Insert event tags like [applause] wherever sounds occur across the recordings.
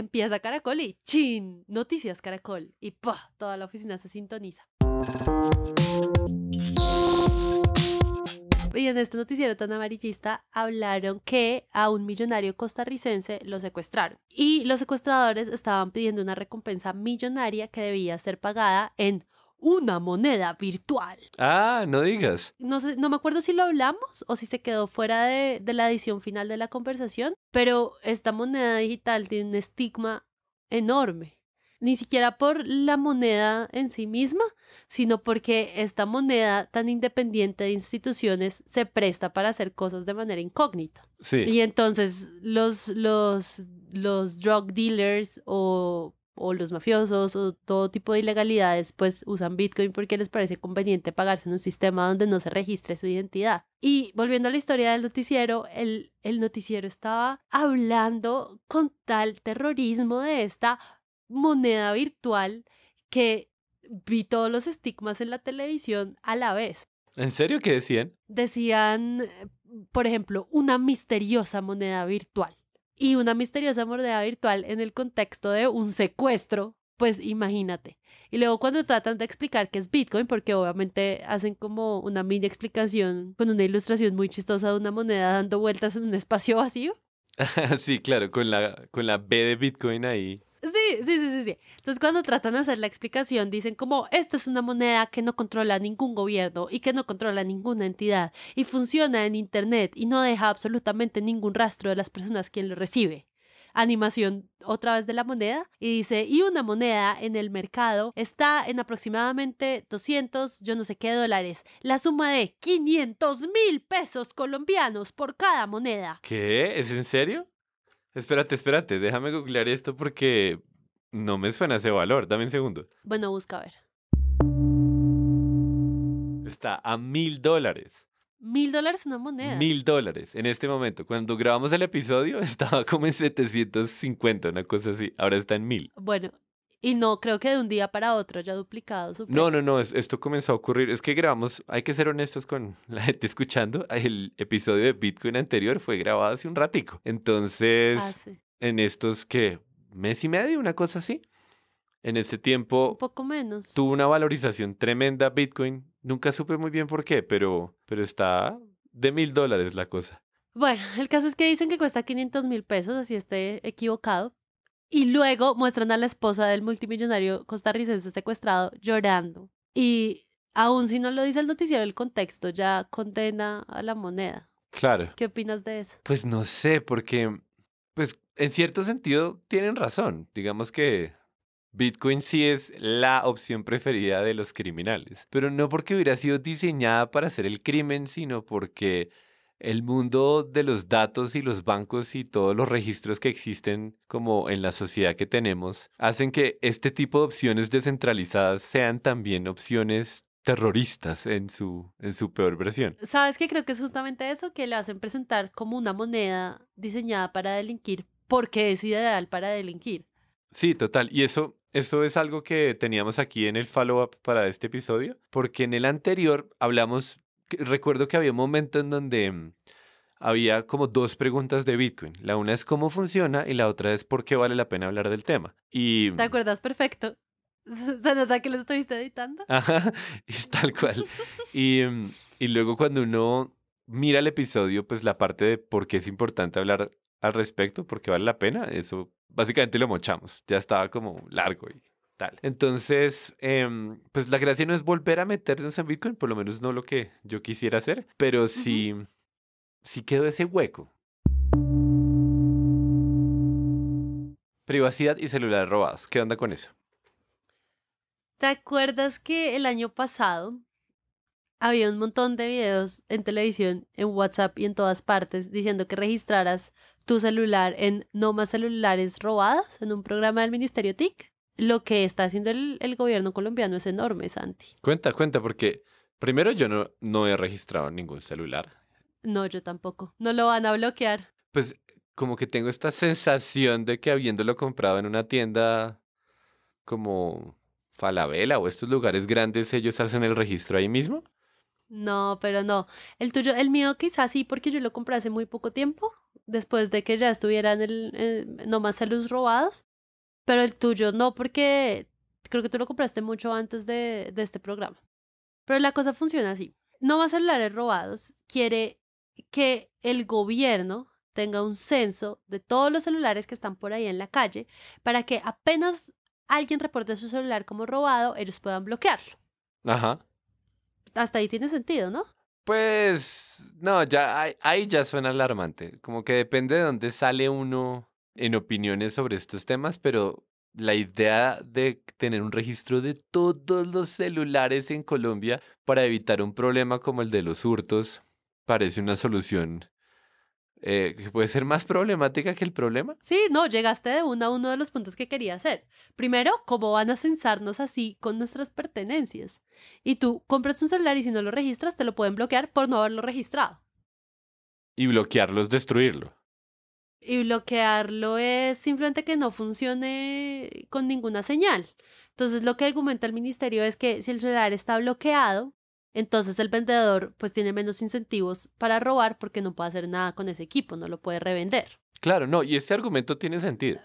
empieza Caracol y ¡chin! Noticias Caracol. Y ¡pah! Toda la oficina se sintoniza. Y en este noticiero tan amarillista hablaron que a un millonario costarricense lo secuestraron. Y los secuestradores estaban pidiendo una recompensa millonaria que debía ser pagada en una moneda virtual. Ah, no digas. No, no me acuerdo si lo hablamos o si se quedó fuera de, la edición final de la conversación, pero esta moneda digital tiene un estigma enorme. Ni siquiera por la moneda en sí misma, sino porque esta moneda tan independiente de instituciones se presta para hacer cosas de manera incógnita. Y entonces los, los, los drug dealers o o los mafiosos o todo tipo de ilegalidades pues usan Bitcoin porque les parece conveniente pagarse en un sistema donde no se registre su identidad. Y volviendo a la historia del noticiero, el, el noticiero estaba hablando con tal terrorismo de esta moneda virtual que vi todos los estigmas en la televisión a la vez. ¿En serio qué decían? Decían, eh, por ejemplo, una misteriosa moneda virtual y una misteriosa mordida virtual en el contexto de un secuestro, pues imagínate. Y luego cuando tratan de explicar qué es Bitcoin, porque obviamente hacen como una mini explicación con una ilustración muy chistosa de una moneda dando vueltas en un espacio vacío. [laughs] sí, claro, con la, con la B de Bitcoin ahí sí, sí, sí, sí. Entonces cuando tratan de hacer la explicación, dicen como, esta es una moneda que no controla ningún gobierno y que no controla ninguna entidad y funciona en Internet y no deja absolutamente ningún rastro de las personas quien lo recibe animación otra vez de la moneda y dice, y una moneda en el mercado está en aproximadamente 200, yo no sé qué dólares, la suma de 500 mil pesos colombianos por cada moneda. ¿Qué? ¿Es en serio? Espérate, espérate, déjame googlear esto porque no me suena ese valor, dame un segundo. Bueno, busca a ver. Está a mil dólares. Mil dólares una moneda. Mil dólares en este momento. Cuando grabamos el episodio [laughs] estaba como en 750, una cosa así. Ahora está en mil. Bueno, y no creo que de un día para otro haya duplicado su precio. No, no, no, esto comenzó a ocurrir. Es que grabamos, hay que ser honestos con [laughs] la gente escuchando, el episodio de Bitcoin anterior fue grabado hace un ratico. Entonces, en estos que mes y medio, una cosa así. En ese tiempo... Un poco menos. Tuvo una valorización tremenda Bitcoin. Nunca supe muy bien por qué, pero, pero está de mil dólares la cosa. Bueno, el caso es que dicen que cuesta 500 mil pesos, así esté equivocado. Y luego muestran a la esposa del multimillonario costarricense secuestrado llorando. Y aún si no lo dice el noticiero, el contexto ya condena a la moneda. Claro. ¿Qué opinas de eso? Pues no sé, porque pues en cierto sentido tienen razón. Digamos que Bitcoin sí es la opción preferida de los criminales, pero no porque hubiera sido diseñada para hacer el crimen, sino porque el mundo de los datos y los bancos y todos los registros que existen como en la sociedad que tenemos hacen que este tipo de opciones descentralizadas sean también opciones terroristas en su, en su peor versión. Sabes que creo que es justamente eso que le hacen presentar como una moneda diseñada para delinquir, porque es ideal para delinquir. Sí, total. Y eso, eso es algo que teníamos aquí en el follow-up para este episodio, porque en el anterior hablamos, recuerdo que había un momento en donde mm, había como dos preguntas de Bitcoin. La una es cómo funciona y la otra es por qué vale la pena hablar del tema. Y... ¿Te mm, acuerdas perfecto? [laughs] Se nota que lo estuviste editando. Ajá, [laughs] tal cual. Y, mm, y luego cuando uno mira el episodio, pues la parte de por qué es importante hablar al respecto porque vale la pena. Eso básicamente lo mochamos. Ya estaba como largo y tal. Entonces, em, pues la gracia no es volver a meternos en Bitcoin, por lo menos no lo que yo quisiera hacer, pero sí, si sí quedó ese hueco. Privacidad y celulares robados. ¿Qué onda con eso? ¿Te acuerdas que el año pasado había un montón de videos en televisión, en WhatsApp y en todas partes diciendo que registraras tu celular en No más celulares robados, en un programa del Ministerio TIC. Lo que está haciendo el, gobierno colombiano es enorme, Santi. Cuenta, cuenta, porque primero yo no, no he registrado ningún celular. No, yo tampoco. No lo van a bloquear. Pues como que tengo esta sensación de que habiéndolo comprado en una tienda como Falabella o estos lugares grandes, ellos hacen el registro ahí mismo. No, pero no. El tuyo, el mío quizás sí, porque yo lo compré hace muy poco tiempo después de que ya estuvieran el, eh, no más celulares robados, pero el tuyo no, porque creo que tú lo compraste mucho antes de, de este programa. Pero la cosa funciona así. No más celulares robados quiere que el gobierno tenga un censo de todos los celulares que están por ahí en la calle para que apenas alguien reporte su celular como robado, ellos puedan bloquearlo. Ajá. Hasta ahí tiene sentido, ¿no? Pues no, ya ahí ya suena alarmante. Como que depende de dónde sale uno en opiniones sobre estos temas, pero la idea de tener un registro de todos los celulares en Colombia para evitar un problema como el de los hurtos parece una solución eh, puede ser más problemática que el problema. Sí, no, llegaste de uno a uno de los puntos que quería hacer. Primero, ¿cómo van a censarnos así con nuestras pertenencias? Y tú compras un celular y si no lo registras, te lo pueden bloquear por no haberlo registrado. Y bloquearlo es destruirlo. Y bloquearlo es simplemente que no funcione con ninguna señal. Entonces, lo que argumenta el ministerio es que si el celular está bloqueado, entonces el vendedor pues tiene menos incentivos para robar porque no puede hacer nada con ese equipo, no lo puede revender. Claro, no, y este argumento tiene sentido.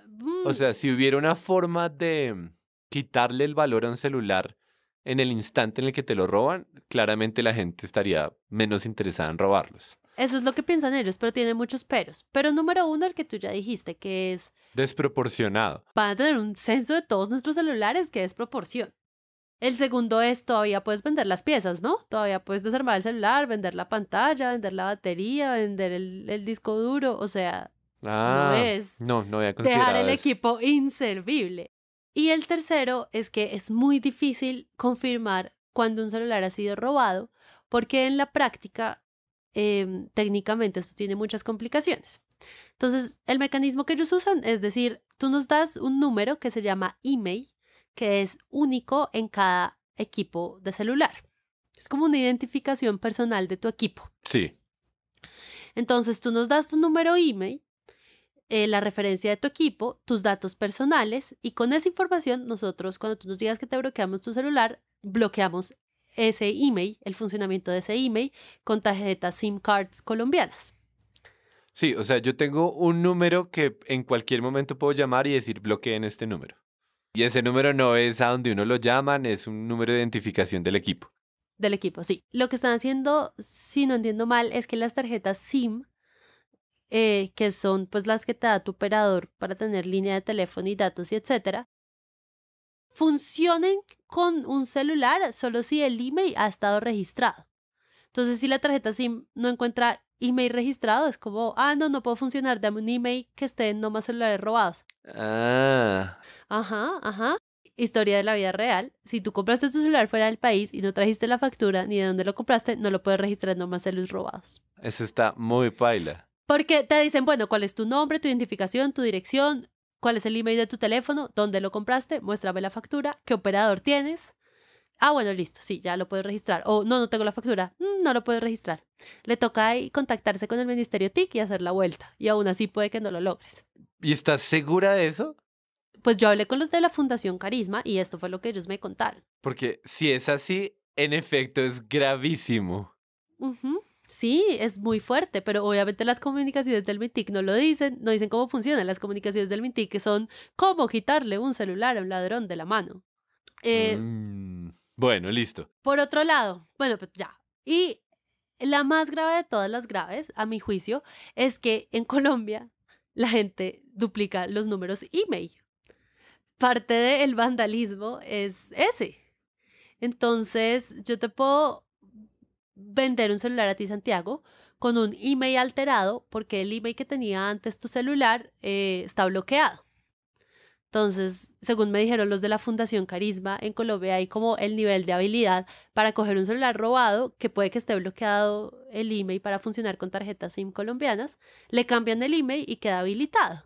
O mm. sea, si hubiera una forma de mm, quitarle el valor a un celular en el instante en el que te lo roban, claramente la gente estaría menos interesada en robarlos. Eso es lo que piensan ellos, pero tiene muchos peros. Pero número uno, el que tú ya dijiste, que es... Desproporcionado. Van a tener un censo de todos nuestros celulares, que es proporción. El segundo es todavía puedes vender las piezas, ¿no? Todavía puedes desarmar el celular, vender la pantalla, vender la batería, vender el, disco duro, o sea, no ah, es dejar el equipo inservible. Y el tercero es que es muy difícil confirmar cuando un celular ha sido robado, porque en la práctica em, técnicamente esto tiene muchas complicaciones. Entonces, el mecanismo que ellos usan es decir, tú nos das un número que se llama email que es único en cada equipo de celular. Es como una identificación personal de tu equipo. Sí. Entonces tú nos das tu número email, eh, la referencia de tu equipo, tus datos personales y con esa información nosotros cuando tú nos digas que te bloqueamos tu celular, bloqueamos ese email, el funcionamiento de ese email con tarjetas SIM cards colombianas. Sí, o sea, yo tengo un número que en cualquier momento puedo llamar y decir bloqueen este número. Y ese número no es a donde uno lo llaman, es un número de identificación del equipo. Del equipo, sí. Lo que están haciendo, si no entiendo mal, es que las tarjetas SIM, eh, que son pues las que te da tu operador para tener línea de teléfono y datos y etcétera, funcionen con un celular solo si el email ha estado registrado. Entonces, si la tarjeta SIM no encuentra email registrado. Es como, ah, no, no puedo funcionar, dame un email que esté en nomás celulares robados. Ah. Ajá, ajá. Historia de la vida real. Si tú compraste tu celular fuera del país y no trajiste la factura ni de dónde lo compraste, no lo puedes registrar en nomás celulares robados. Eso está muy paila. Porque te dicen, bueno, ¿cuál es tu nombre, tu identificación, tu dirección? ¿Cuál es el email de tu teléfono? ¿Dónde lo compraste? Muéstrame la factura. ¿Qué operador tienes? Ah, bueno, listo, sí, ya lo puedo registrar. O no, no tengo la factura, mm, no lo puedo registrar. Le toca contactarse con el Ministerio TIC y hacer la vuelta. Y aún así puede que no lo logres. ¿Y estás segura de eso? Pues yo hablé con los de la Fundación Carisma y esto fue lo que ellos me contaron. Porque si es así, en efecto es gravísimo. Sí, es muy fuerte, pero obviamente las comunicaciones del MINTIC no lo dicen, no dicen cómo funcionan las comunicaciones del MINTIC, que son cómo quitarle un celular a un ladrón de la mano. Eh, mm. Bueno, listo. Por otro lado, bueno, pues ya. Y la más grave de todas las graves, a mi juicio, es que en Colombia la gente duplica los números email. Parte del vandalismo es ese. Entonces, yo te puedo vender un celular a ti, Santiago, con un email alterado, porque el email que tenía antes tu celular eh, está bloqueado. Entonces, según me dijeron los de la Fundación Carisma, en Colombia hay como el nivel de habilidad para coger un celular robado, que puede que esté bloqueado el email para funcionar con tarjetas SIM colombianas, le cambian el email y queda habilitado.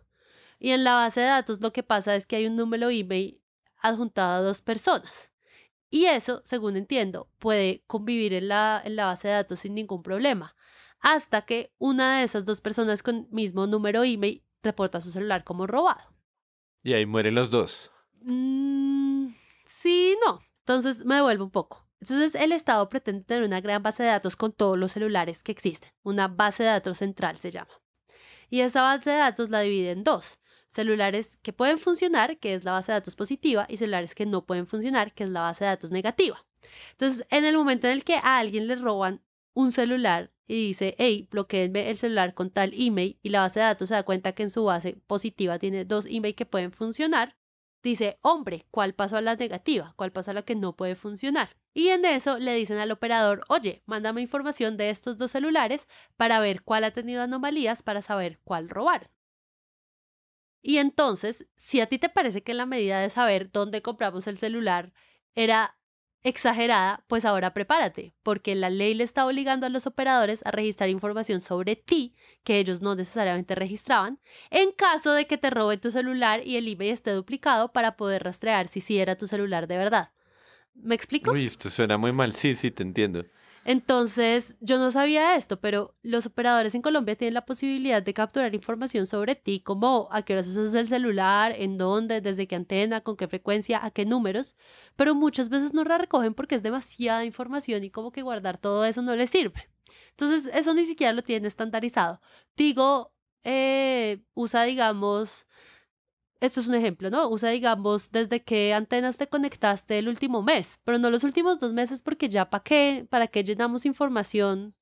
Y en la base de datos lo que pasa es que hay un número email adjuntado a dos personas. Y eso, según entiendo, puede convivir en la, en la base de datos sin ningún problema, hasta que una de esas dos personas con mismo número email reporta su celular como robado. Y ahí mueren los dos. Mm, sí, no. Entonces me devuelvo un poco. Entonces el Estado pretende tener una gran base de datos con todos los celulares que existen. Una base de datos central se llama. Y esa base de datos la divide en dos. Celulares que pueden funcionar, que es la base de datos positiva, y celulares que no pueden funcionar, que es la base de datos negativa. Entonces, en el momento en el que a alguien le roban un celular y dice, hey, bloqueenme el celular con tal email y la base de datos se da cuenta que en su base positiva tiene dos emails que pueden funcionar, dice, hombre, ¿cuál pasó a la negativa? ¿Cuál pasó a la que no puede funcionar? Y en eso le dicen al operador, oye, mándame información de estos dos celulares para ver cuál ha tenido anomalías para saber cuál robaron. Y entonces, si a ti te parece que la medida de saber dónde compramos el celular era exagerada, pues ahora prepárate, porque la ley le está obligando a los operadores a registrar información sobre ti que ellos no necesariamente registraban, en caso de que te robe tu celular y el email esté duplicado para poder rastrear si sí era tu celular de verdad. ¿Me explico? Uy, esto suena muy mal, sí, sí, te entiendo. Entonces, yo no sabía esto, pero los operadores en Colombia tienen la posibilidad de capturar información sobre ti, como a qué horas usas el celular, en dónde, desde qué antena, con qué frecuencia, a qué números, pero muchas veces no la recogen porque es demasiada información y como que guardar todo eso no les sirve. Entonces, eso ni siquiera lo tienen estandarizado. Digo, eh, usa, digamos, esto es un ejemplo, ¿no? Usa, digamos, desde qué antenas te conectaste el último mes, pero no los últimos dos meses porque ya para qué, para qué llenamos información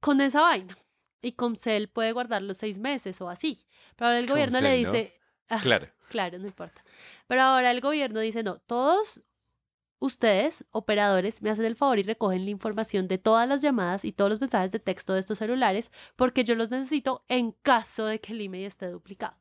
con esa vaina. Y Comcel puede guardar los seis meses o así. Pero ahora el gobierno le dice... Ah, claro. Claro, no importa. Pero ahora el gobierno dice, no, todos ustedes, operadores, me hacen el favor y recogen la información de todas las llamadas y todos los mensajes de texto de estos celulares porque yo los necesito en caso de que el email esté duplicado.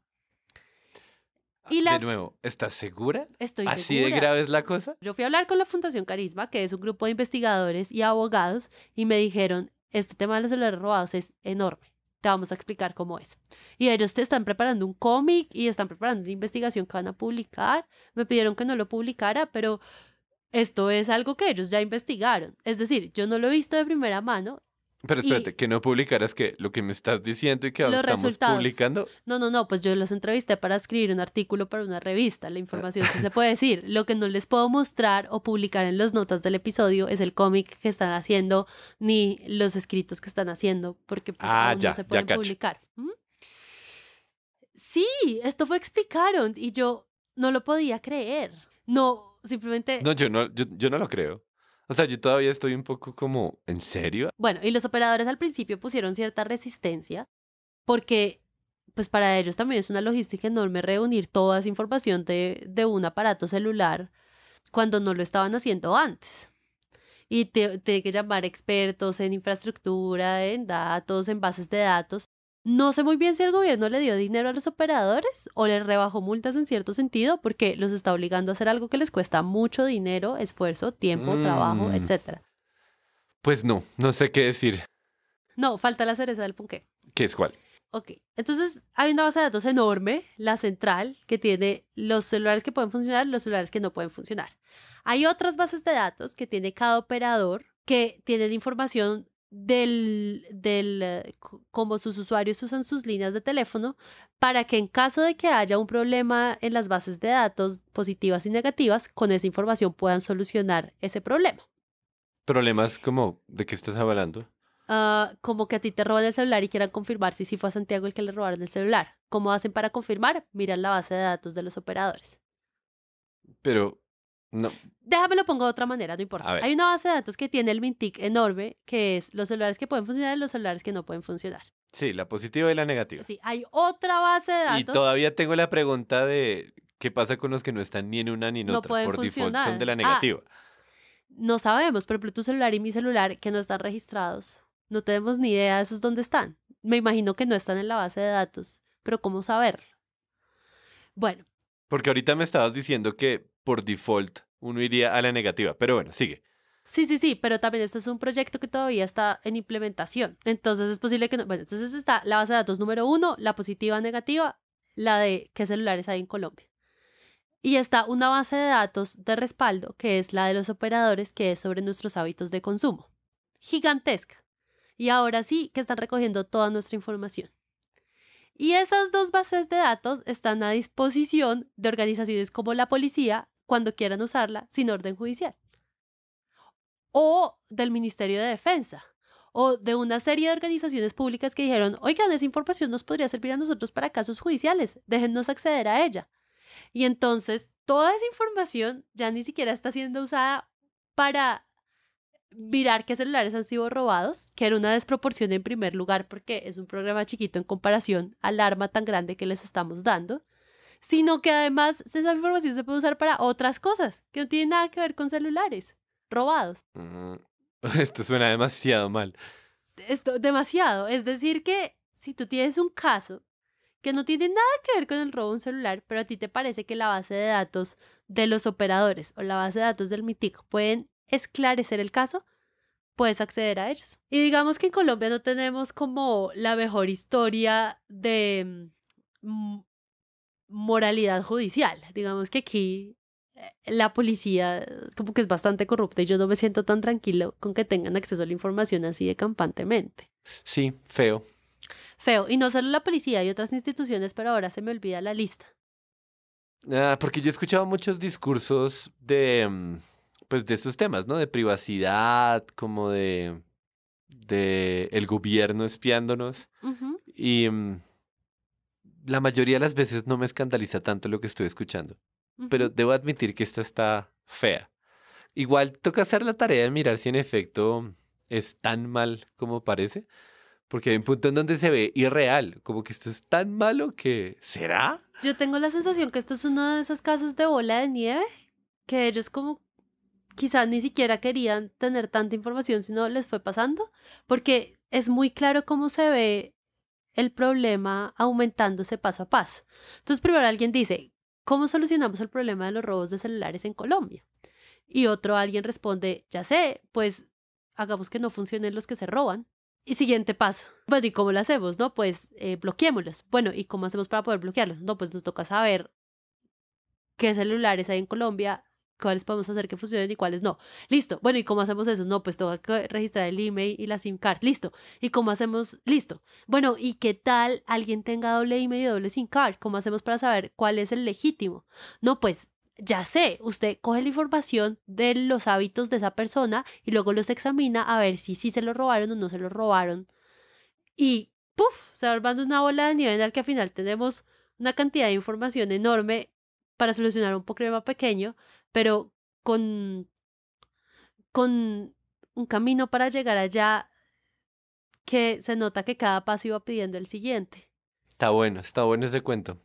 Y De nuevo, ¿estás segura? Estoy ¿Así segura. de grave es la cosa? Yo fui a hablar con la Fundación Carisma, que es un grupo de investigadores y abogados, y me dijeron, este tema de los celulares robados es enorme. Te vamos a explicar cómo es. Y ellos te están preparando un cómic y están preparando una investigación que van a publicar. Me pidieron que no lo publicara, pero esto es algo que ellos ya investigaron. Es decir, yo no lo he visto de primera mano, pero espérate, que no publicaras que lo que me estás diciendo y que ahora estamos publicando. No, no, no, pues yo los entrevisté para escribir un artículo para una revista, la información sí se puede decir. Lo que no les puedo mostrar o publicar en las notas del episodio es el cómic que están haciendo ni los escritos que están haciendo, porque pues ah, no se pueden publicar. Sí, esto fue explicaron y yo no lo podía creer. No, simplemente... No, yo no, yo no lo creo. O sea, yo todavía estoy un poco como, ¿en serio? Bueno, y los operadores al principio pusieron cierta resistencia porque, pues para ellos también es una logística enorme reunir toda esa información de, un aparato celular cuando no lo estaban haciendo antes. Y te tiene que llamar expertos en infraestructura, en datos, en bases de datos, no sé muy bien si el gobierno le dio dinero a los operadores o les rebajó multas en cierto sentido porque los está obligando a hacer algo que les cuesta mucho dinero, esfuerzo, tiempo, trabajo, mm. etc. Pues no, no sé qué decir. No, falta la cereza del punqué. ¿Qué es cuál? Ok, entonces hay una base de datos enorme, la central, que tiene los celulares que pueden funcionar, los celulares que no pueden funcionar. Hay otras bases de datos que tiene cada operador que tienen información del, del eh, cómo sus usuarios usan sus líneas de teléfono para que en caso de que haya un problema en las bases de datos positivas y negativas, con esa información puedan solucionar ese problema. ¿Problemas como de qué estás hablando? Ah, como que a ti te roban el celular y quieran confirmar si sí fue a Santiago el que le robaron el celular. ¿Cómo hacen para confirmar? Miran la base de datos de los operadores. Pero, no. Déjame lo pongo de otra manera, no importa. Hay una base de datos que tiene el Mintic enorme, que es los celulares que pueden funcionar y los celulares que no pueden funcionar. Sí, la positiva y la negativa. Sí, hay otra base de datos. Y todavía tengo la pregunta de qué pasa con los que no están ni en una ni en otra. Por default son de la ah, negativa. no sabemos, por ejemplo, tu celular y mi celular que no están registrados. No tenemos ni idea de esos dónde están. Me imagino que no están en la base de datos, pero ¿cómo saber. Bueno, porque ahorita me estabas diciendo que por default uno iría a la negativa, pero bueno, sigue. Sí, sí, sí, pero también esto es un proyecto que todavía está en implementación. Entonces es posible que no. Bueno, entonces está la base de datos número uno, la positiva, negativa, la de qué celulares hay en Colombia. Y está una base de datos de respaldo, que es la de los operadores, que es sobre nuestros hábitos de consumo. Gigantesca. Y ahora sí que están recogiendo toda nuestra información. Y esas dos bases de datos están a disposición de organizaciones como la policía cuando quieran usarla sin orden judicial. O del Ministerio de Defensa. O de una serie de organizaciones públicas que dijeron, oigan, esa información nos podría servir a nosotros para casos judiciales, déjennos acceder a ella. Y entonces toda esa información ya ni siquiera está siendo usada para mirar qué celulares han sido robados, que era una desproporción en primer lugar porque es un programa chiquito en comparación al arma tan grande que les estamos dando, sino que además esa información se puede usar para otras cosas que no tienen nada que ver con celulares robados. Mm, [laughs] esto suena demasiado mal. Esto, demasiado. Es decir, que si tú tienes un caso que no tiene nada que ver con el robo de un celular, pero a ti te parece que la base de datos de los operadores o la base de datos del MITIC pueden esclarecer el caso, puedes acceder a ellos. Y digamos que en Colombia no tenemos como la mejor historia de mm, moralidad judicial. Digamos que aquí eh, la policía como que es bastante corrupta y yo no me siento tan tranquilo con que tengan acceso a la información así de campantemente. Sí, feo. Feo. Y no solo la policía y otras instituciones, pero ahora se me olvida la lista. Ah, porque yo he escuchado muchos discursos de... Mm, pues de esos temas, ¿no? De privacidad, como de, de el gobierno espiándonos. Y mm, la mayoría de las veces no me escandaliza tanto lo que estoy escuchando. Pero debo admitir que esta está fea. Igual toca hacer la tarea de mirar si en efecto es tan mal como parece. Porque hay un punto en donde se ve irreal, como que esto es tan malo que será. Yo tengo la sensación que esto es uno de esos casos de bola de nieve que ellos como quizás ni siquiera querían tener tanta información, sino les fue pasando, porque es muy claro cómo se ve el problema aumentándose paso a paso. Entonces, primero alguien dice, ¿cómo solucionamos el problema de los robos de celulares en Colombia? Y otro alguien responde, ya sé, pues hagamos que no funcionen los que se roban. Y siguiente paso. Bueno, ¿y cómo lo hacemos? No, pues eh, bloqueémoslos. Bueno, ¿y cómo hacemos para poder bloquearlos? No, pues nos toca saber qué celulares hay en Colombia, cuáles podemos hacer que funcionen y cuáles no. Listo. Bueno, ¿y cómo hacemos eso? No, pues tengo que registrar el email y la SIM card. Listo. ¿Y cómo hacemos? Listo. Bueno, ¿y qué tal alguien tenga doble email y doble SIM card? ¿Cómo hacemos para saber cuál es el legítimo? No, pues ya sé, usted coge la información de los hábitos de esa persona y luego los examina a ver si sí si se lo robaron o no se lo robaron. Y puff, se va armando una bola de nivel el que al final tenemos una cantidad de información enorme para solucionar un problema pequeño, pero con, con un camino para llegar allá que se nota que cada paso iba pidiendo el siguiente. Está bueno, está bueno ese cuento.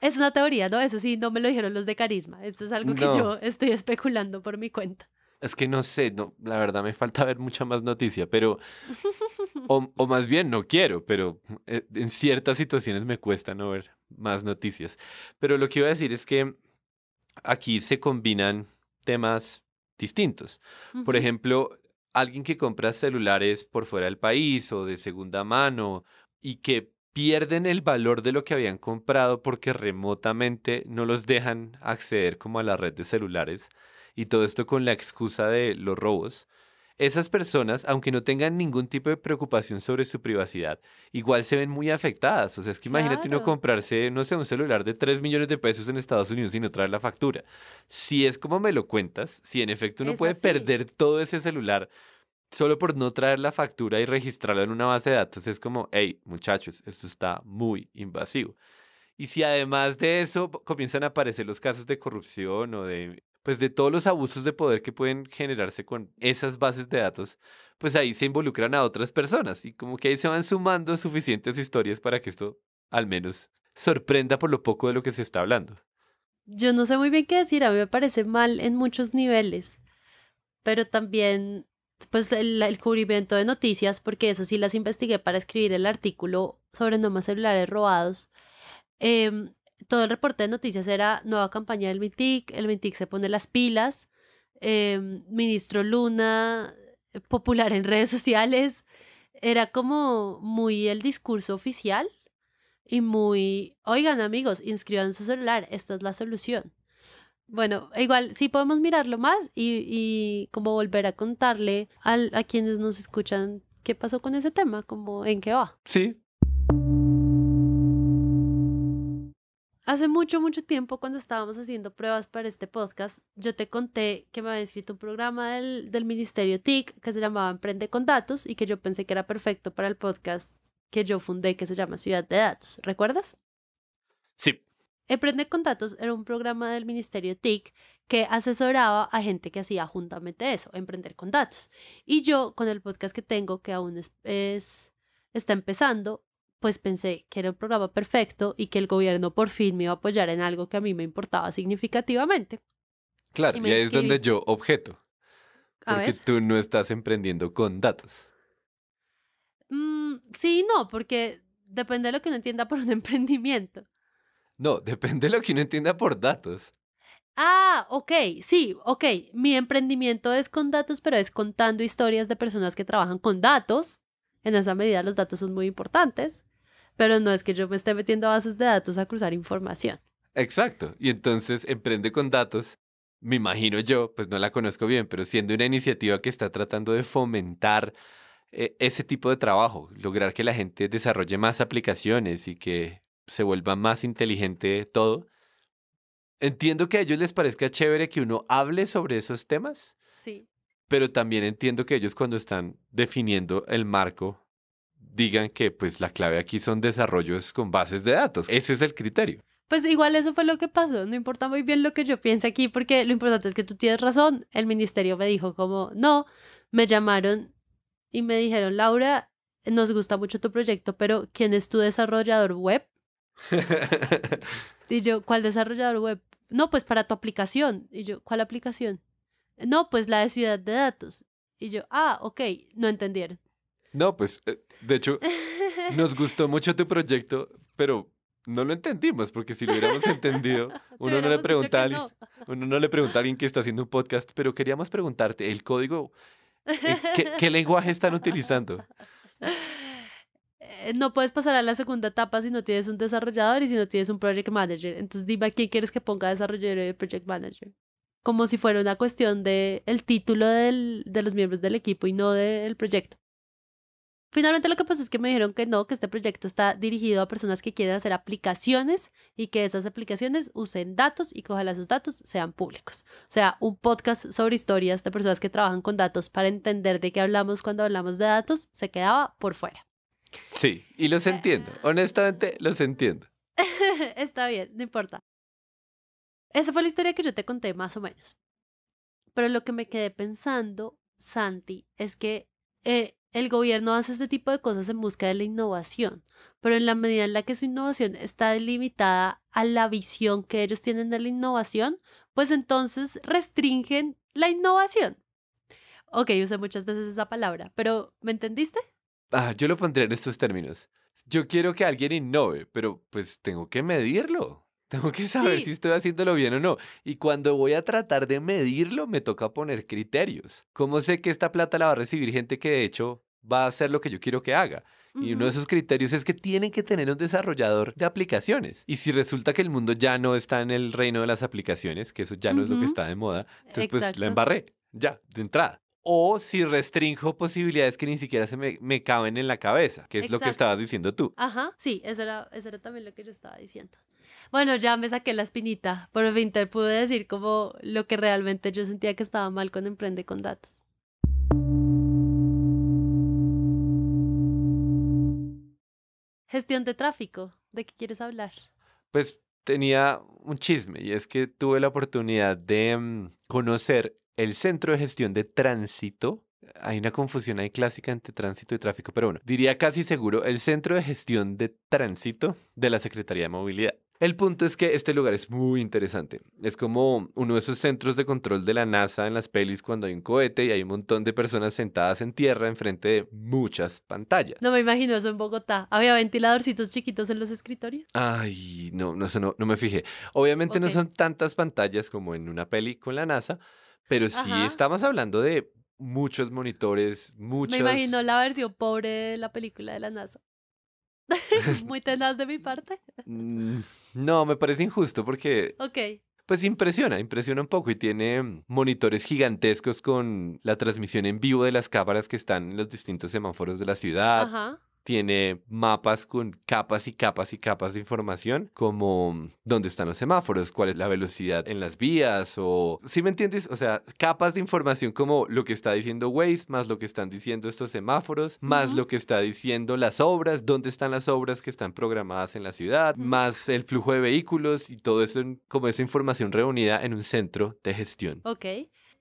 Es una teoría, ¿no? Eso sí, no me lo dijeron los de carisma. Eso es algo que yo estoy especulando por mi cuenta. Es que no sé, no, la verdad me falta ver mucha más noticia, pero... [laughs] o, o, más bien no quiero, pero eh, en ciertas situaciones me cuesta no ver más noticias. Pero lo que iba a decir es que aquí se combinan temas distintos. Por ejemplo, alguien que compra celulares por fuera del país o de segunda mano y que pierden el valor de lo que habían comprado porque remotamente no los dejan acceder como a la red de celulares y todo esto con la excusa de los robos. Esas personas, aunque no tengan ningún tipo de preocupación sobre su privacidad, igual se ven muy afectadas. O sea, es que imagínate uno comprarse, no sé, un celular de 3 millones de pesos en Estados Unidos y no traer la factura. Si es como me lo cuentas, si en efecto uno puede perder todo ese celular solo por no traer la factura y registrarlo en una base de datos, es como, hey, muchachos, esto está muy invasivo. Y si además de eso comienzan a aparecer los casos de corrupción o de pues de todos los abusos de poder que pueden generarse con esas bases de datos, pues ahí se involucran a otras personas y como que ahí se van sumando suficientes historias para que esto al menos sorprenda por lo poco de lo que se está hablando. Yo no sé muy bien qué decir, a mí me parece mal en muchos niveles, pero también pues el, cubrimiento de noticias, porque eso sí las investigué para escribir el artículo sobre nomás celulares robados. Eh, todo el reporte de noticias era nueva campaña del MinTIC, el MinTIC se pone las pilas, em, ministro Luna, eh, popular en redes sociales, era como muy el discurso oficial y muy, oigan amigos, inscriban su celular, esta es la solución. Bueno, igual sí podemos mirarlo más y, y como volver a contarle a quienes nos escuchan qué pasó con ese tema, como en qué va. Sí. Hace mucho, mucho tiempo, cuando estábamos haciendo pruebas para este podcast, yo te conté que me había escrito un programa del, Ministerio TIC que se llamaba Emprende con Datos y que yo pensé que era perfecto para el podcast que yo fundé que se llama Ciudad de Datos. ¿Recuerdas? Sí. Emprende con Datos era un programa del Ministerio TIC que asesoraba a gente que hacía juntamente eso, emprender con datos. Y yo, con el podcast que tengo, que aún es está empezando, pues pensé que era un programa perfecto y que el gobierno por fin me iba a apoyar en algo que a mí me importaba significativamente. Claro, y, ahí es donde yo objeto. Porque tú no estás emprendiendo con datos. Mm, sí, no, porque depende de lo que uno entienda por un [laughs] emprendimiento. No, depende de lo que uno entienda por datos. Ah, ok, sí, ok. Mi emprendimiento es con datos, pero es contando historias de personas que trabajan con datos. En esa medida los datos son muy importantes pero no es que yo me esté metiendo a bases de datos a cruzar información. Exacto, y entonces Emprende con Datos, me imagino yo, pues no la conozco bien, pero siendo una iniciativa que está tratando de fomentar eh, ese tipo de trabajo, lograr que la gente desarrolle más aplicaciones y que se vuelva más inteligente todo. Entiendo que a ellos les parezca chévere que uno hable sobre esos temas. Sí. Pero también entiendo que ellos cuando están definiendo el marco digan que pues la clave aquí son desarrollos con bases de datos. Ese es el criterio. Pues igual eso fue lo que pasó, no importa muy bien lo que yo piense aquí porque lo importante es que tú tienes razón. El ministerio me dijo como, no, me llamaron y me dijeron, Laura, nos gusta mucho tu proyecto, pero ¿quién es tu desarrollador web? [laughs] y yo, ¿cuál desarrollador web? No, pues para tu aplicación. Y yo, ¿cuál aplicación? No, pues la de ciudad de datos. Y yo, ah, ok, no entendieron. No, pues, eh, de hecho, nos gustó mucho tu proyecto, pero no lo entendimos, porque si lo hubiéramos entendido, [laughs] uno no, le pregunta a alguien, uno no le que está haciendo un podcast, pero queríamos preguntarte, ¿el código, eh, qué, [laughs] lenguaje están utilizando? Eh, no puedes pasar a la segunda etapa si no tienes un desarrollador y si no tienes un project manager. Entonces dime a quién quieres que ponga desarrollador y project manager. Como si fuera una cuestión de título de los miembros del equipo y no del proyecto. Finalmente lo que pasó es que me dijeron que no, que este proyecto está dirigido a personas que quieren hacer aplicaciones y que esas aplicaciones usen datos y que ojalá esos datos sean públicos. O sea, un podcast sobre historias de personas que trabajan con datos para entender de qué hablamos cuando hablamos de datos se quedaba por fuera. Sí, y los eh, entiendo. [laughs] Honestamente, los entiendo. está bien, no importa. Esa fue la historia que yo te conté más o menos. Pero lo que me quedé pensando, Santi, es que eh, el gobierno hace este tipo de cosas en busca de la innovación, pero en la medida en la que su innovación está delimitada a la visión que ellos tienen de la innovación, pues entonces restringen la innovación. Ok, usé muchas veces esa palabra, pero ¿me entendiste? Ah, yo lo pondré en estos términos. Yo quiero que alguien innove, pero pues tengo que medirlo. Tengo que saber si estoy haciéndolo bien o no. Y cuando voy a tratar de medirlo, me toca poner criterios. ¿Cómo sé que esta plata la va a recibir gente que de hecho va a hacer lo que yo quiero que haga? Y uno de esos criterios es que tienen que tener un desarrollador de aplicaciones. Y si resulta que el mundo ya no está en el reino de las aplicaciones, que eso ya no es lo que está de moda, entonces pues la embarré, ya, de entrada o si restrinjo posibilidades que ni siquiera se me, caben en la cabeza, que es lo que estabas diciendo tú. Ajá, sí, eso era, eso era también lo que yo estaba diciendo bueno, ya me saqué la espinita, pero te pude decir como lo que realmente yo sentía que estaba mal con Emprende con Datos. Gestión de tráfico, ¿de qué quieres hablar? Pues tenía un chisme y es que tuve la oportunidad de mm, conocer el Centro de Gestión de Tránsito. Hay una confusión ahí clásica entre tránsito y tráfico, pero bueno, diría casi seguro el Centro de Gestión de Tránsito de la Secretaría de Movilidad. El punto es que este lugar es muy interesante. Es como uno de esos centros de control de la NASA en las pelis cuando hay un cohete y hay un montón de personas sentadas en tierra enfrente de muchas pantallas. No me imagino eso en Bogotá. Había ventiladorcitos chiquitos en los escritorios. Ay, no, no, no, no me fijé. Obviamente no son tantas pantallas como en una peli con la NASA, pero sí estamos hablando de muchos monitores, muchos... Me imagino la versión pobre de la película de la NASA. [laughs] Muy tenaz de mi parte. Mm, no, me parece injusto porque... Ok pues impresiona, impresiona un poco y tiene monitores gigantescos con la transmisión en vivo de las cámaras que están en los distintos semáforos de la ciudad. Ajá tiene mapas con capas y capas y capas de información, como mm, dónde están los semáforos, cuál es la velocidad en las vías, o si me entiendes, o sea, capas de información como lo que está diciendo Waze, más lo que están diciendo estos semáforos, más lo que está diciendo las obras, dónde están las obras que están programadas en la ciudad, más el flujo de vehículos y todo eso, como esa información reunida en un centro de gestión. Ok.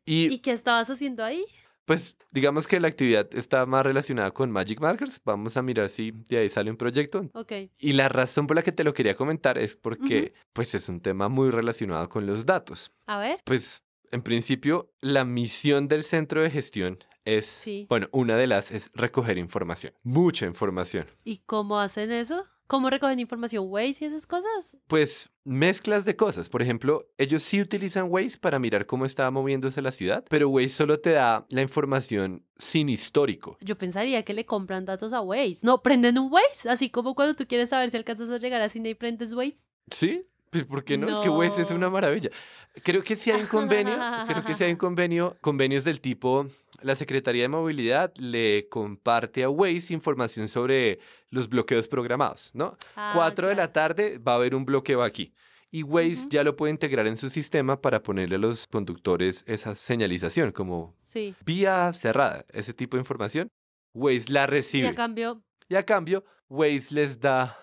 ¿Y qué estabas haciendo ahí? Pues digamos que la actividad está más relacionada con Magic Markers. Vamos a mirar si de ahí sale un proyecto. Ok. Y la razón por la que te lo quería comentar es porque pues es un tema muy relacionado con los datos. A ver. Pues en principio la misión del centro de gestión es, bueno, una de las es recoger información, mucha información. ¿Y cómo hacen eso? ¿Cómo recogen información? ¿Waze y esas cosas? Pues mezclas de cosas. Por ejemplo, ellos sí utilizan Waze para mirar cómo estaba moviéndose la ciudad, pero Waze solo te da la información sin histórico. Yo pensaría que le compran datos a Waze. No, prenden un Waze, así como cuando tú quieres saber si alcanzas a llegar a cine y prendes Waze. Sí, pues, ¿por qué no? Es que Waze es una maravilla. Creo que sí hay un convenio, creo que sí hay un [laughs] convenio, convenios del tipo, la Secretaría de Movilidad le comparte a Waze información sobre los bloqueos programados, ¿no? Ah, Cuatro de la tarde va a haber un bloqueo aquí. Y Waze ya lo puede integrar en su sistema para ponerle a los conductores esa señalización, como vía cerrada, ese tipo de información. Waze la recibe. Y a cambio. Y a cambio, Waze les da.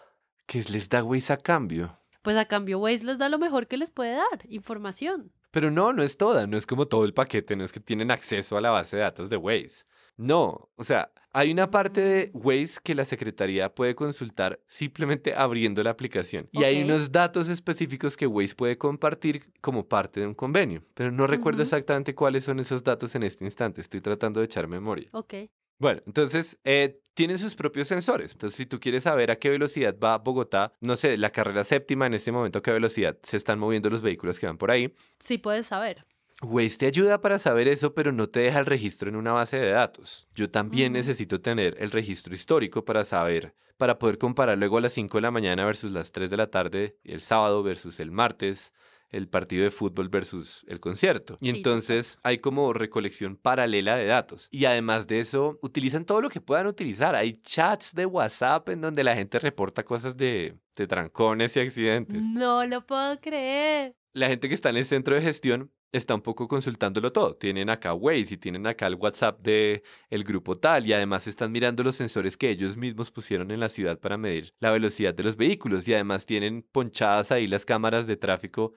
¿Qué les da Waze a cambio? pues a cambio Waze les da lo mejor que les puede dar, información. Pero no, no es toda, no es como todo el paquete, no es que tienen acceso a la base de datos de Waze. No, o sea, hay una parte de mm. Waze que la Secretaría puede consultar simplemente abriendo la aplicación. Y hay unos datos específicos que Waze puede compartir como parte de un convenio. Pero no recuerdo exactamente cuáles son esos datos en este instante. Estoy tratando de echar memoria. Ok. Bueno, entonces eh, tienen sus propios sensores. Entonces, si tú quieres saber a qué velocidad va Bogotá, no sé, la carrera séptima en este momento, qué velocidad se están moviendo los vehículos que van por ahí. Sí, puedes saber. Waze te ayuda para saber eso, pero no te deja el registro en una base de datos. Yo también mm. necesito tener el registro histórico para saber, para poder comparar luego a las 5 de la mañana versus las 3 de la tarde, el sábado versus el martes, el partido de fútbol versus el concierto. Y entonces hay como recolección paralela de datos. Y además de eso, utilizan todo lo que puedan utilizar. Hay chats de WhatsApp en donde la gente reporta cosas de, trancones y accidentes. No lo puedo creer. La gente que está en el centro de gestión está un poco consultándolo todo. Tienen acá Waze y tienen acá el WhatsApp de el grupo tal y además están mirando los sensores que ellos mismos pusieron en la ciudad para medir la velocidad de los vehículos y además tienen ponchadas ahí las cámaras de tráfico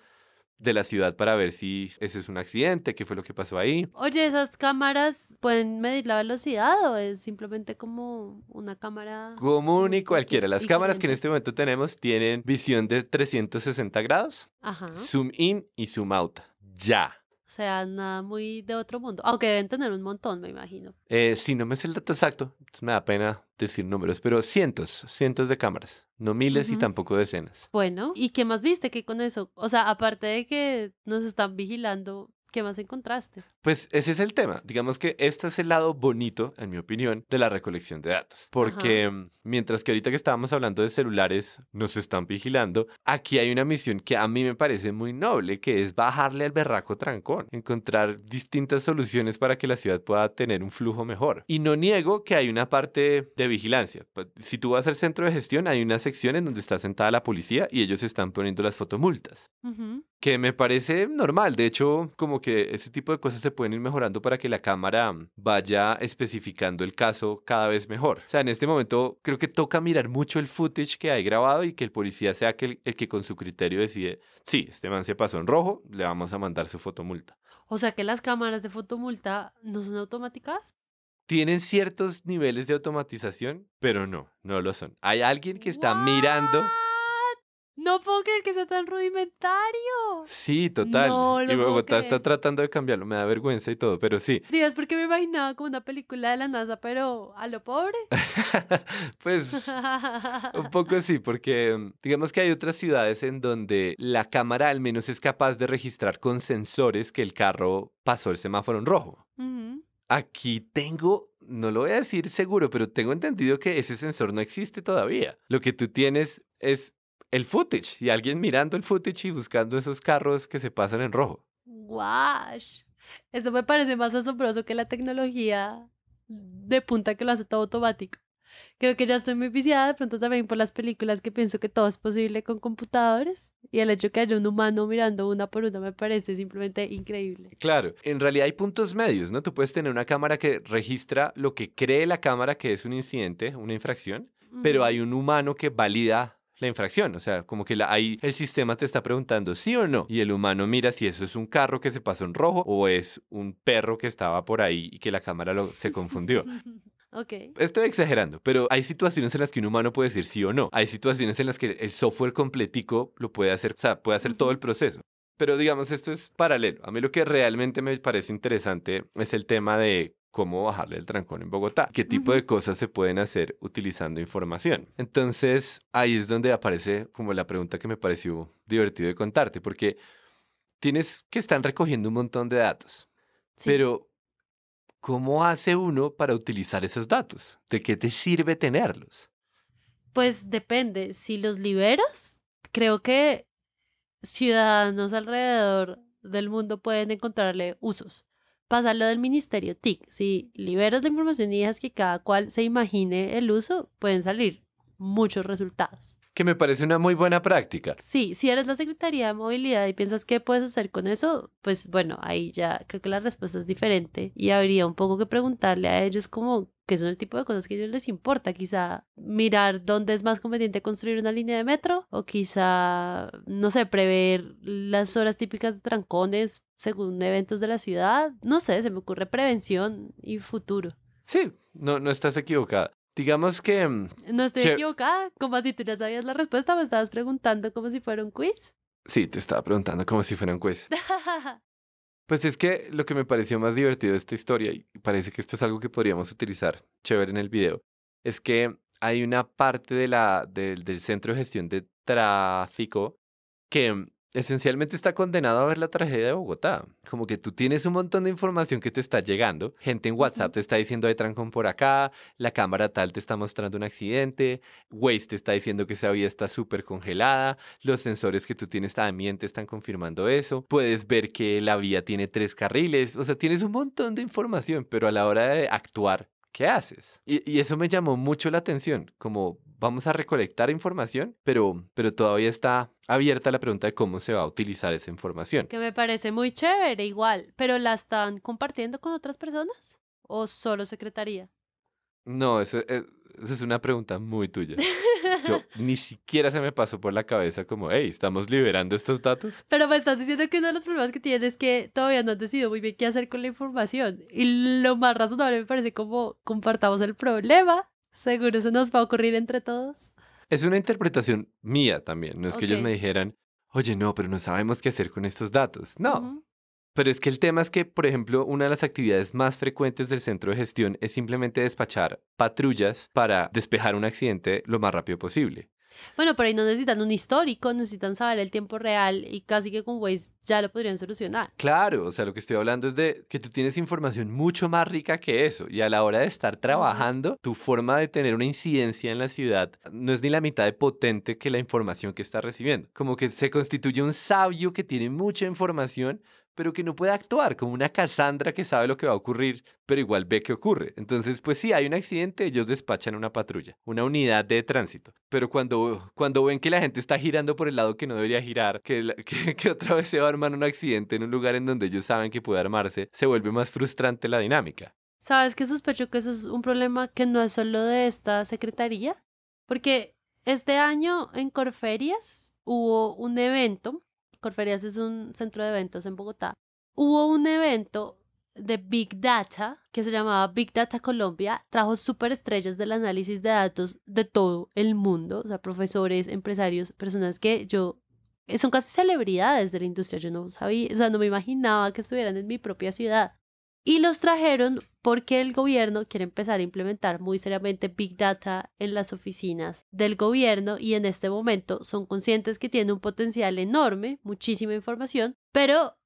de la ciudad para ver si ese es un accidente, qué fue lo que pasó ahí. Oye, ¿esas cámaras pueden medir la velocidad o es simplemente como una cámara? Común y cualquiera. Las cámaras que en este momento tenemos tienen visión de 360 grados, Ajá. zoom in y zoom out. Ya. O sea, nada muy de otro mundo. Aunque deben tener un montón, me imagino. Eh, sí, no me es el dato exacto. Pues, me da pena decir números, pero cientos, cientos de cámaras. No miles y tampoco decenas. Bueno, ¿y qué más viste que con eso? O sea, aparte de que nos están vigilando, ¿Qué más encontraste? Pues ese es el tema. Digamos que este es el lado bonito, en mi opinión, de la recolección de datos. Porque mientras que ahorita que estábamos hablando de celulares nos están vigilando, aquí hay una misión que a mí me parece muy noble, que es bajarle al berraco trancón, encontrar distintas soluciones para que la ciudad pueda tener un flujo mejor. Y no niego que hay una parte de vigilancia. Pues, si tú vas al centro de gestión, hay una sección en donde está sentada la policía y ellos están poniendo las fotomultas que me parece normal. De hecho, como que ese tipo de cosas se pueden ir mejorando para que la cámara vaya especificando el caso cada vez mejor. O sea, en este momento creo que toca mirar mucho el footage que hay grabado y que el policía sea el, que con su criterio decide, sí, este man se pasó en rojo, le vamos a mandar su fotomulta. O sea que las cámaras de fotomulta no son automáticas tienen ciertos niveles de automatización, pero no, no lo son. Hay alguien que está mirando no puedo creer que sea tan rudimentario. Sí, total. y Bogotá está tratando de cambiarlo, me da vergüenza y todo, pero sí. Sí, es porque me imaginaba como una película de la NASA, pero a lo pobre. [laughs] pues un poco sí, porque digamos que hay otras ciudades en donde la cámara al menos es capaz de registrar con sensores que el carro pasó el semáforo en rojo. Aquí tengo no lo voy a decir seguro, pero tengo entendido que ese sensor no existe todavía. Lo que tú tienes es el footage y alguien mirando el footage y buscando esos carros que se pasan en rojo. ¡Guash! Eso me parece más asombroso que la tecnología de punta que lo hace todo automático. Creo que ya estoy muy viciada de pronto también por las películas que pienso que todo es posible con computadores y el hecho que haya un humano mirando una por una me parece simplemente increíble. Claro, en realidad hay puntos medios, ¿no? Tú puedes tener una cámara que registra lo que cree la cámara que es un incidente, una infracción, pero hay un humano que valida la infracción. O sea, como que la, ahí el sistema te está preguntando sí o no. Y el humano mira si eso es un carro que se pasó en rojo o es un perro que estaba por ahí y que la cámara se confundió. [laughs] Ok. Estoy exagerando, pero hay situaciones en las que un humano puede decir sí o no. Hay situaciones en las que el software completico lo puede hacer, o sea, puede hacer todo el proceso. Pero digamos, esto es paralelo. A mí lo que realmente me parece interesante es el tema de cómo bajarle el trancón en Bogotá, qué tipo de cosas se pueden hacer utilizando información. Entonces, ahí es donde aparece como la pregunta que me pareció divertido de contarte, porque tienes que están recogiendo un montón de datos, pero ¿cómo hace uno para utilizar esos datos? ¿De qué te sirve tenerlos? Pues depende, si los liberas, creo que ciudadanos alrededor del mundo pueden encontrarle usos pasa lo del ministerio TIC. Si liberas la información y dejas que cada cual se imagine el uso, pueden salir muchos resultados que me parece una muy buena práctica. Sí, si eres la Secretaría de Movilidad y piensas qué puedes hacer con eso, pues bueno, ahí ya creo que la respuesta es diferente y habría un poco que preguntarle a ellos como qué son el tipo de cosas que a ellos les importa. Quizá mirar dónde es más conveniente construir una línea de metro o quizá, no sé, prever las horas típicas de trancones según eventos de la ciudad. No sé, se me ocurre prevención y futuro. Sí, no, no estás equivocada. Digamos que... Mm, no estoy equivocada, como si tú ya sabías la respuesta, me estabas preguntando como si fuera un quiz. Sí, te estaba preguntando como si fuera un quiz. [laughs] pues es que lo que me pareció más divertido de esta historia, y parece que esto es algo que podríamos utilizar chévere en el video, es que hay una parte de del centro de gestión de tráfico que mm, esencialmente está condenado a ver la tragedia de Bogotá. Como que tú tienes un montón de información que te está llegando. Gente en WhatsApp te está diciendo hay trancón por acá, la cámara tal te está mostrando un accidente, Waze te está diciendo que esa vía está súper congelada, los sensores que tú tienes también te están confirmando eso. Puedes ver que la vía tiene tres carriles, o sea, tienes un montón de información, pero a la hora de actuar, ¿qué haces? Y, y, eso me llamó mucho la atención, como vamos a recolectar información, pero, pero todavía está abierta la pregunta de cómo se va a utilizar esa información. Que me parece muy chévere igual, pero ¿la están compartiendo con otras personas o solo secretaría? No, esa eh, es una pregunta muy tuya. [laughs] Yo ni siquiera se me pasó por la cabeza como, hey, ¿estamos liberando estos datos? Pero me estás diciendo que uno de los problemas que tienes es que todavía no han decidido muy bien qué hacer con la información. Y lo más razonable me parece como compartamos el problema Seguro ¿eso nos va a ocurrir entre todos. Es una interpretación mía también, no es que ellos me dijeran, oye, no, pero no sabemos qué hacer con estos datos. No. Pero es que el tema es que, por ejemplo, una de las actividades más frecuentes del centro de gestión es simplemente despachar patrullas para despejar un accidente lo más rápido posible. Bueno, pero ahí no necesitan un histórico, necesitan saber el tiempo real y casi que con Waze ya lo podrían solucionar. Claro, o sea, lo que estoy hablando es de que tú tienes información mucho más rica que eso y a la hora de estar trabajando, tu forma de tener una incidencia en la ciudad no es ni la mitad de potente que la información que estás recibiendo. Como que se constituye un sabio que tiene mucha información, pero que no puede actuar como una Cassandra que sabe lo que va a ocurrir, pero igual ve que ocurre. Entonces, pues sí, hay un accidente, ellos despachan una patrulla, una unidad de tránsito. Pero cuando, cuando ven que la gente está girando por el lado que no debería girar, que, [laughs] que, otra vez se va a armar un accidente en un lugar en donde ellos saben que puede armarse, se vuelve más frustrante la dinámica. ¿Sabes que sospecho que eso es un problema que no es solo de esta secretaría? Porque este año en Corferias hubo un evento Ferias es un centro de eventos en Bogotá, hubo un evento de Big Data que se llamaba Big Data Colombia, trajo estrellas del análisis de datos de todo el mundo, o sea, profesores, empresarios, personas que yo son casi celebridades de la industria, yo no sabía, o sea, no me imaginaba que estuvieran en mi propia ciudad. Y los trajeron porque el gobierno quiere empezar a implementar muy seriamente Big Data en las oficinas del gobierno y en este momento son conscientes que tiene un potencial enorme, muchísima información, pero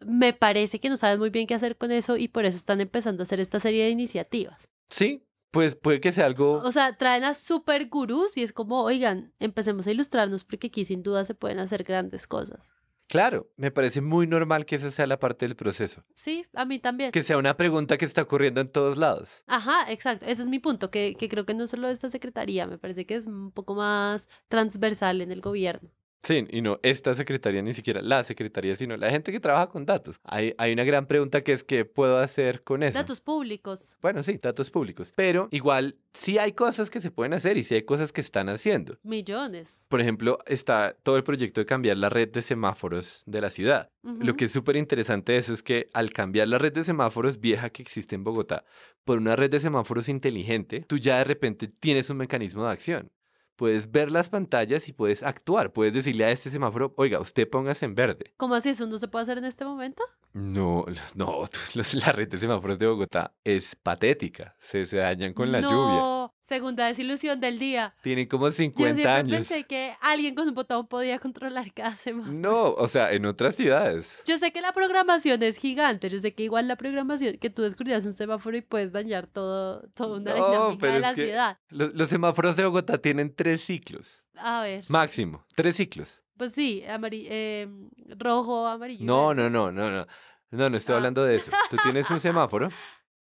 me parece que no saben muy bien qué hacer con eso y por eso están empezando a hacer esta serie de iniciativas. Sí, pues puede que sea algo... O sea, traen a super gurús y es como, oigan, empecemos a ilustrarnos porque aquí sin duda se pueden hacer grandes cosas. Claro, me parece muy normal que esa sea la parte del proceso. Sí, a mí también. Que sea una pregunta que está ocurriendo en todos lados. Ajá, exacto. Ese es mi punto, que, que creo que no solo esta secretaría, me parece que es un poco más transversal en el gobierno. Sí, y no esta secretaría, ni siquiera la secretaría, sino la gente que trabaja con datos. Hay, hay una gran pregunta que es qué puedo hacer con eso. Datos públicos. Bueno, sí, datos públicos. Pero igual sí hay cosas que se pueden hacer y sí hay cosas que están haciendo. Millones. Por ejemplo, está todo el proyecto de cambiar la red de semáforos de la ciudad. Lo que es súper interesante de eso es que al cambiar la red de semáforos vieja que existe en Bogotá por una red de semáforos inteligente, tú ya de repente tienes un mecanismo de acción puedes ver las pantallas y puedes actuar. Puedes decirle a este semáforo, oiga, usted póngase en verde. ¿Cómo así? ¿Eso no se puede hacer en este momento? No, no, la [laughs] red de semáforos de Bogotá es patética. Se, se dañan con la lluvia. Segunda desilusión del día. Tienen como 50 Yo siempre pensé que alguien con un botón podía controlar cada semáforo. No, o sea, en otras ciudades. Yo sé que la programación es gigante. Yo sé que igual la programación, que tú descubrías un semáforo y puedes dañar todo, toda una dinámica de la ciudad. Los, semáforos de Bogotá tienen tres ciclos. A ver. Máximo, tres ciclos. Pues sí, amarillo, em, rojo, amarillo. No, no, no, no, no. No, no estoy ah. hablando de eso. Tú tienes un [laughs] semáforo.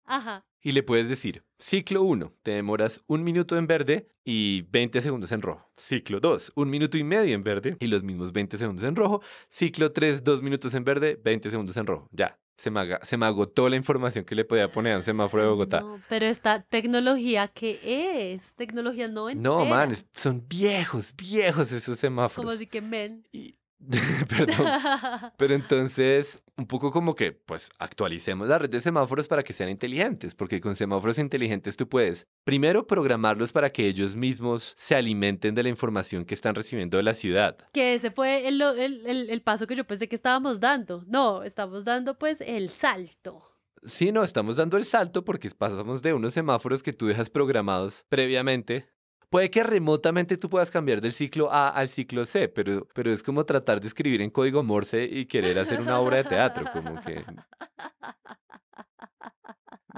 Ajá y le puedes decir, ciclo 1, te demoras un minuto en verde y 20 segundos en rojo. Ciclo 2, un minuto y medio en verde y los mismos 20 segundos en rojo. Ciclo 3, dos minutos en verde, 20 segundos en rojo. Ya. Se me, se agotó la información que le podía poner a semáforo de Bogotá. pero esta tecnología, ¿qué es? Tecnología no entera. No, man, son viejos, viejos esos semáforos. Como si que men. [laughs] Perdón. [laughs] Pero entonces, un poco como que, pues, actualicemos la red de semáforos para que sean inteligentes, porque con semáforos inteligentes tú puedes, primero, programarlos para que ellos mismos se alimenten de la información que están recibiendo de la ciudad. Que ese fue el, paso que yo pensé que estábamos dando. No, estamos dando, pues, el salto. Sí, no, estamos dando el salto porque pasamos de unos semáforos que tú dejas programados previamente Puede que remotamente tú puedas cambiar del ciclo A al ciclo C, pero, pero es como tratar de escribir en código Morse y querer hacer una obra de teatro, como que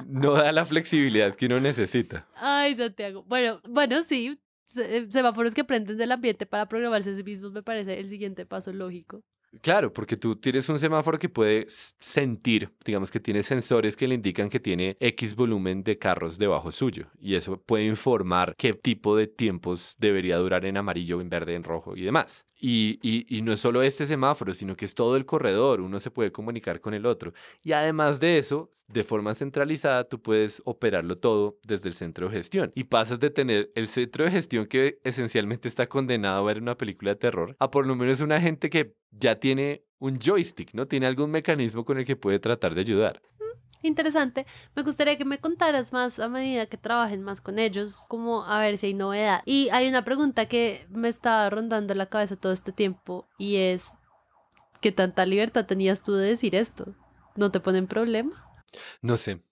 no da la flexibilidad que uno necesita. Ay, Santiago. Bueno, bueno, sí. Eh, semáforos que prenden del ambiente para programarse a sí mismos me parece el siguiente paso lógico. Claro, porque tú tienes un semáforo que puede sentir, digamos que tiene sensores que le indican que tiene X volumen de carros debajo suyo y eso puede informar qué tipo de tiempos debería durar en amarillo, en verde, en rojo y demás. Y, no es solo este semáforo, sino que es todo el corredor, uno se puede comunicar con el otro. Y además de eso, de forma centralizada, tú puedes operarlo todo desde el centro de gestión y pasas de tener el centro de gestión que esencialmente está condenado a ver una película de terror a por lo menos una gente que ya tiene un joystick, ¿no? Tiene algún mecanismo con el que puede tratar de ayudar. Mm, interesante. Me gustaría que me contaras más a medida que trabajen más con ellos, como a ver si hay novedad. Y hay una pregunta que me estaba rondando la cabeza todo este tiempo y es, ¿qué tanta libertad tenías tú de decir esto? ¿No te ponen problema? No sé,